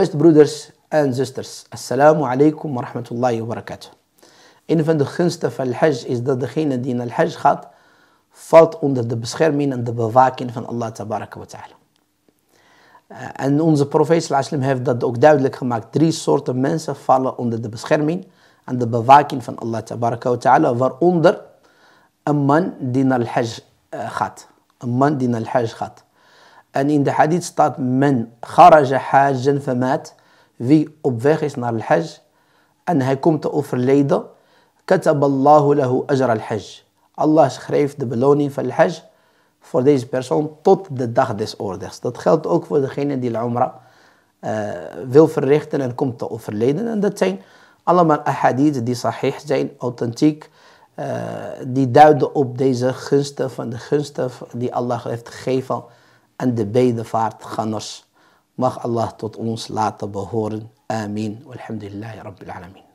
Beste broeders en zusters, assalamu alaikum wa rahmatullahi wa barakatuh. Een van de gunsten van hajj is dat degene die naar al-hajj gaat, valt onder de bescherming en de bewaking van Allah wa ta'ala. Eh, en onze profeet wasallam heeft dat ook duidelijk gemaakt. Drie soorten mensen vallen onder de bescherming en de bewaking van Allah wa ta'ala, waaronder een man die naar al-hajj eh, gaat. Een man die naar al-hajj gaat. En in de hadith staat men kharaja hajjan famat. Wie op weg is naar al-hajj en hij komt te overleden. Katab Allahu lahu ajr al-hajj. Allah schreef de beloning van al-hajj voor deze persoon tot de dag des oordeels. Dat geldt ook voor degene die al-umrah eh, wil verrichten en komt te overleden. En dat zijn allemaal ahadith die sahih zijn, authentiek. Eh, die duiden op deze gunsten van de gunsten die Allah heeft gegeven aan de bedevaartgangers. Mag Allah tot ons laten behoren. Amin. Walhamdulillahi Rabbil Alamin.